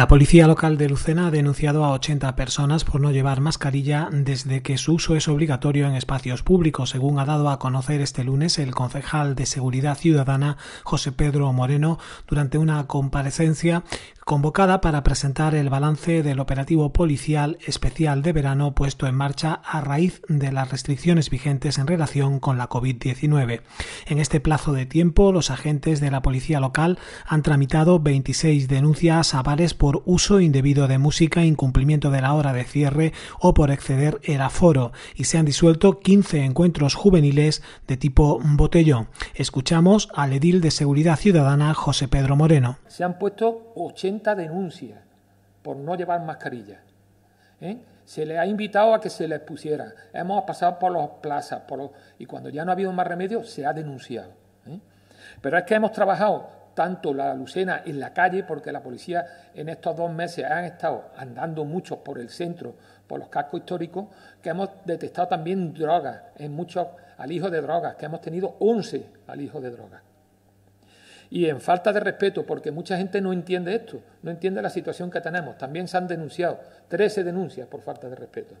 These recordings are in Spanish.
La policía local de Lucena ha denunciado a 80 personas por no llevar mascarilla desde que su uso es obligatorio en espacios públicos, según ha dado a conocer este lunes el concejal de Seguridad Ciudadana José Pedro Moreno durante una comparecencia convocada para presentar el balance del operativo policial especial de verano puesto en marcha a raíz de las restricciones vigentes en relación con la COVID-19. En este plazo de tiempo, los agentes de la policía local han tramitado 26 denuncias a bares por uso indebido de música, incumplimiento de la hora de cierre o por exceder el aforo y se han disuelto 15 encuentros juveniles de tipo botellón. Escuchamos al edil de Seguridad Ciudadana José Pedro Moreno. Se han puesto 80 esta denuncia por no llevar mascarilla. ¿eh? Se le ha invitado a que se les pusiera. Hemos pasado por las plazas por y cuando ya no ha habido más remedio se ha denunciado. ¿eh? Pero es que hemos trabajado tanto la lucena en la calle, porque la policía en estos dos meses han estado andando mucho por el centro, por los cascos históricos, que hemos detectado también drogas, en muchos alijos de drogas, que hemos tenido 11 alijos de drogas y en falta de respeto, porque mucha gente no entiende esto, no entiende la situación que tenemos. También se han denunciado 13 denuncias por falta de respeto.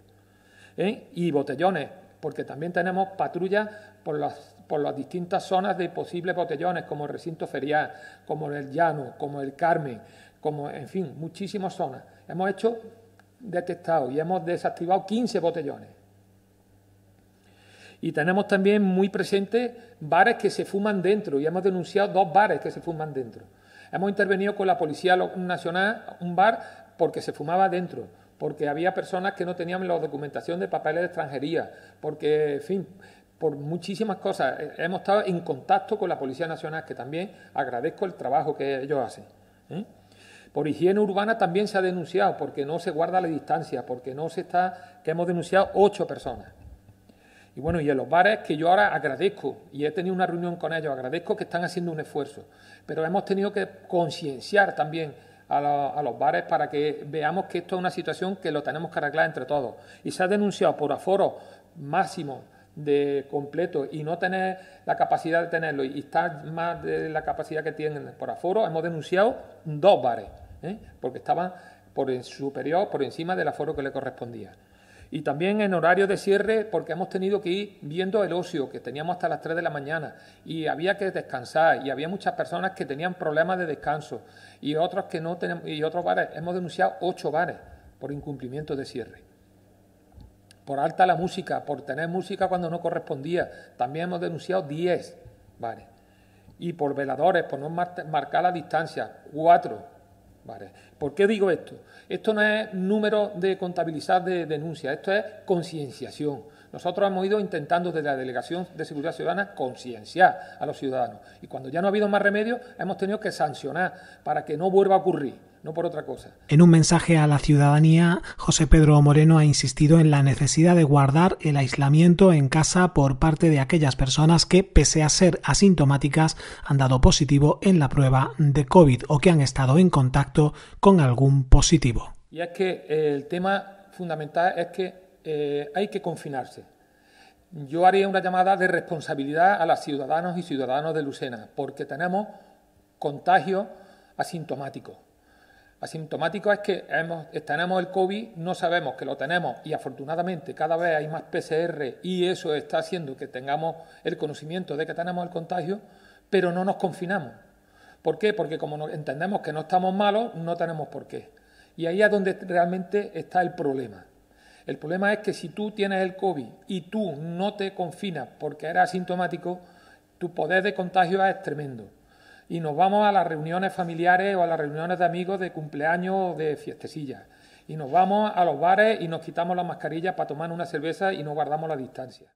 ¿eh? Y botellones, porque también tenemos patrullas por las, por las distintas zonas de posibles botellones, como el recinto ferial, como el llano, como el Carmen, como, en fin, muchísimas zonas. Hemos hecho, detectado y hemos desactivado 15 botellones. Y tenemos también muy presentes bares que se fuman dentro y hemos denunciado dos bares que se fuman dentro. Hemos intervenido con la Policía Nacional un bar porque se fumaba dentro, porque había personas que no tenían la documentación de papeles de extranjería, porque, en fin, por muchísimas cosas. Eh, hemos estado en contacto con la Policía Nacional, que también agradezco el trabajo que ellos hacen. ¿eh? Por higiene urbana también se ha denunciado, porque no se guarda la distancia, porque no se está, que hemos denunciado ocho personas. Y bueno, y en los bares que yo ahora agradezco, y he tenido una reunión con ellos, agradezco que están haciendo un esfuerzo, pero hemos tenido que concienciar también a, los bares para que veamos que esto es una situación que lo tenemos que arreglar entre todos. Y se ha denunciado por aforo máximo de completo y no tener la capacidad de tenerlo y estar más de la capacidad que tienen por aforo, hemos denunciado dos bares, ¿eh? porque estaban por superior, por encima del aforo que le correspondía. Y también en horario de cierre, porque hemos tenido que ir viendo el ocio, que teníamos hasta las 3 de la mañana, y había que descansar, y había muchas personas que tenían problemas de descanso, y otros que no tenemos, y otros bares. Hemos denunciado 8 bares por incumplimiento de cierre por alta la música, por tener música cuando no correspondía. También hemos denunciado 10, bares Y por veladores, por no marcar la distancia, 4. ¿Por qué digo esto? Esto no es número de contabilizar de denuncias, esto es concienciación. Nosotros hemos ido intentando desde la Delegación de Seguridad Ciudadana concienciar a los ciudadanos. Y cuando ya no ha habido más remedio, hemos tenido que sancionar para que no vuelva a ocurrir no por otra cosa. En un mensaje a la ciudadanía, José Pedro Moreno ha insistido en la necesidad de guardar el aislamiento en casa por parte de aquellas personas que, pese a ser asintomáticas, han dado positivo en la prueba de COVID o que han estado en contacto con algún positivo. Y es que eh, el tema fundamental es que eh, hay que confinarse. Yo haría una llamada de responsabilidad a los ciudadanos y ciudadanos de Lucena, porque tenemos contagio asintomático. Asintomático es que tenemos el COVID, no sabemos que lo tenemos y afortunadamente cada vez hay más PCR y eso está haciendo que tengamos el conocimiento de que tenemos el contagio, pero no nos confinamos. ¿Por qué? Porque como entendemos que no estamos malos, no tenemos por qué. Y ahí es donde realmente está el problema. El problema es que si tú tienes el COVID y tú no te confinas porque eres asintomático, tu poder de contagio es tremendo y nos vamos a las reuniones familiares o a las reuniones de amigos de cumpleaños o de fiestecillas. Y nos vamos a los bares y nos quitamos las mascarillas para tomar una cerveza y no guardamos la distancia.